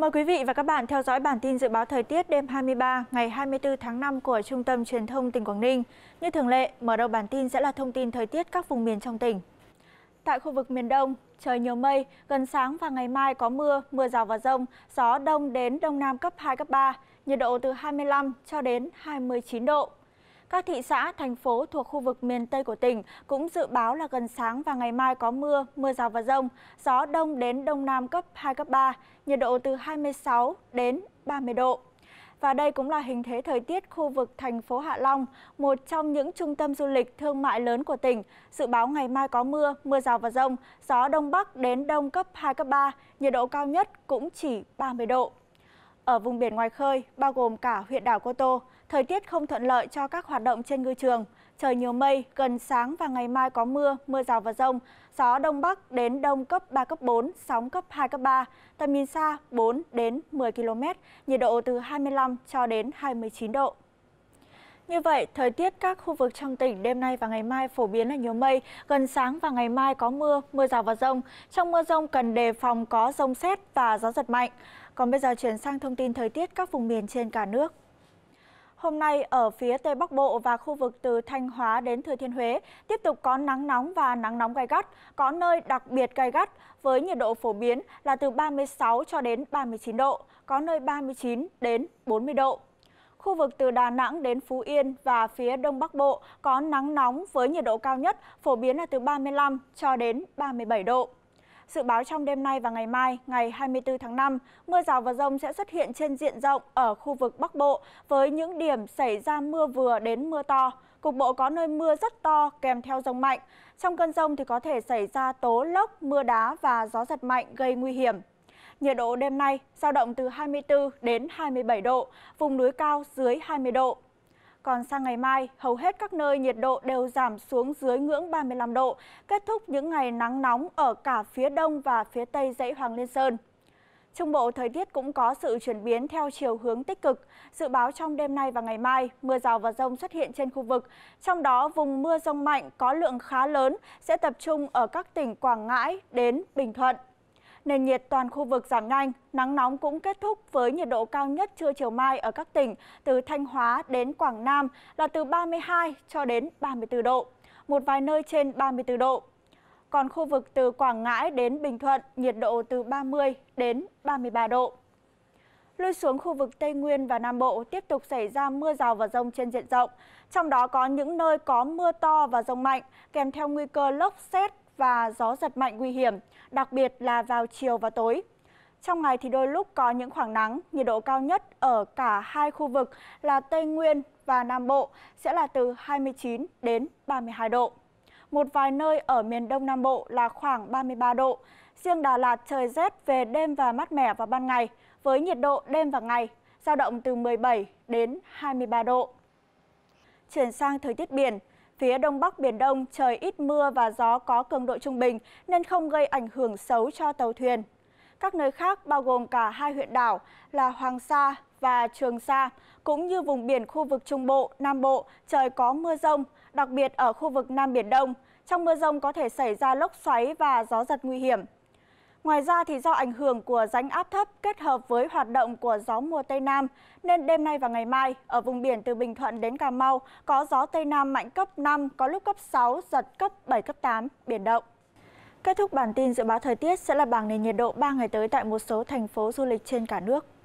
Mời quý vị và các bạn theo dõi bản tin dự báo thời tiết đêm 23 ngày 24 tháng 5 của Trung tâm Truyền thông tỉnh Quảng Ninh. Như thường lệ, mở đầu bản tin sẽ là thông tin thời tiết các vùng miền trong tỉnh. Tại khu vực miền Đông, trời nhiều mây, gần sáng và ngày mai có mưa, mưa rào và rông, gió đông đến đông nam cấp 2, cấp 3, nhiệt độ từ 25 cho đến 29 độ. Các thị xã, thành phố thuộc khu vực miền Tây của tỉnh cũng dự báo là gần sáng và ngày mai có mưa, mưa rào và rông, gió đông đến đông nam cấp 2, cấp 3, nhiệt độ từ 26 đến 30 độ. Và đây cũng là hình thế thời tiết khu vực thành phố Hạ Long, một trong những trung tâm du lịch thương mại lớn của tỉnh. Dự báo ngày mai có mưa, mưa rào và rông, gió đông bắc đến đông cấp 2, cấp 3, nhiệt độ cao nhất cũng chỉ 30 độ. Ở vùng biển ngoài khơi, bao gồm cả huyện đảo Cô Tô, Thời tiết không thuận lợi cho các hoạt động trên ngư trường. Trời nhiều mây, gần sáng và ngày mai có mưa, mưa rào và rông. Gió Đông Bắc đến Đông cấp 3, cấp 4, sóng cấp 2, cấp 3. Tầm nhìn xa 4 đến 10 km, nhiệt độ từ 25 cho đến 29 độ. Như vậy, thời tiết các khu vực trong tỉnh đêm nay và ngày mai phổ biến là nhiều mây, gần sáng và ngày mai có mưa, mưa rào và rông. Trong mưa rông cần đề phòng có rông xét và gió giật mạnh. Còn bây giờ chuyển sang thông tin thời tiết các vùng miền trên cả nước. Hôm nay ở phía Tây Bắc Bộ và khu vực từ Thanh Hóa đến Thừa Thiên Huế tiếp tục có nắng nóng và nắng nóng gai gắt, có nơi đặc biệt gai gắt với nhiệt độ phổ biến là từ 36 cho đến 39 độ, có nơi 39 đến 40 độ. Khu vực từ Đà Nẵng đến Phú Yên và phía Đông Bắc Bộ có nắng nóng với nhiệt độ cao nhất phổ biến là từ 35 cho đến 37 độ. Dự báo trong đêm nay và ngày mai, ngày 24 tháng 5, mưa rào và rông sẽ xuất hiện trên diện rộng ở khu vực Bắc Bộ với những điểm xảy ra mưa vừa đến mưa to. Cục bộ có nơi mưa rất to kèm theo rông mạnh. Trong cơn rông thì có thể xảy ra tố lốc, mưa đá và gió giật mạnh gây nguy hiểm. Nhiệt độ đêm nay giao động từ 24 đến 27 độ, vùng núi cao dưới 20 độ. Còn sang ngày mai, hầu hết các nơi nhiệt độ đều giảm xuống dưới ngưỡng 35 độ, kết thúc những ngày nắng nóng ở cả phía đông và phía tây dãy Hoàng Liên Sơn. Trung Bộ thời tiết cũng có sự chuyển biến theo chiều hướng tích cực. Dự báo trong đêm nay và ngày mai, mưa rào và rông xuất hiện trên khu vực. Trong đó, vùng mưa rông mạnh có lượng khá lớn sẽ tập trung ở các tỉnh Quảng Ngãi đến Bình Thuận nền nhiệt toàn khu vực giảm nhanh, nắng nóng cũng kết thúc với nhiệt độ cao nhất trưa chiều mai ở các tỉnh từ Thanh Hóa đến Quảng Nam là từ 32 cho đến 34 độ, một vài nơi trên 34 độ. Còn khu vực từ Quảng Ngãi đến Bình Thuận, nhiệt độ từ 30 đến 33 độ. Lui xuống khu vực Tây Nguyên và Nam Bộ tiếp tục xảy ra mưa rào và rông trên diện rộng. Trong đó có những nơi có mưa to và rông mạnh, kèm theo nguy cơ lốc xét và gió giật mạnh nguy hiểm, đặc biệt là vào chiều và tối. Trong ngày thì đôi lúc có những khoảng nắng, nhiệt độ cao nhất ở cả hai khu vực là Tây Nguyên và Nam Bộ sẽ là từ 29 đến 32 độ. Một vài nơi ở miền Đông Nam Bộ là khoảng 33 độ. Riêng Đà Lạt trời rét về đêm và mát mẻ vào ban ngày, với nhiệt độ đêm và ngày dao động từ 17 đến 23 độ. Chuyển sang thời tiết biển, Phía Đông Bắc Biển Đông trời ít mưa và gió có cường độ trung bình nên không gây ảnh hưởng xấu cho tàu thuyền. Các nơi khác bao gồm cả hai huyện đảo là Hoàng Sa và Trường Sa, cũng như vùng biển khu vực Trung Bộ, Nam Bộ, trời có mưa rông, đặc biệt ở khu vực Nam Biển Đông. Trong mưa rông có thể xảy ra lốc xoáy và gió giật nguy hiểm. Ngoài ra thì do ảnh hưởng của rãnh áp thấp kết hợp với hoạt động của gió mùa Tây Nam nên đêm nay và ngày mai ở vùng biển từ Bình Thuận đến Cà Mau có gió Tây Nam mạnh cấp 5 có lúc cấp 6 giật cấp 7 cấp 8 biển động. Kết thúc bản tin dự báo thời tiết sẽ là bảng nền nhiệt độ 3 ngày tới tại một số thành phố du lịch trên cả nước.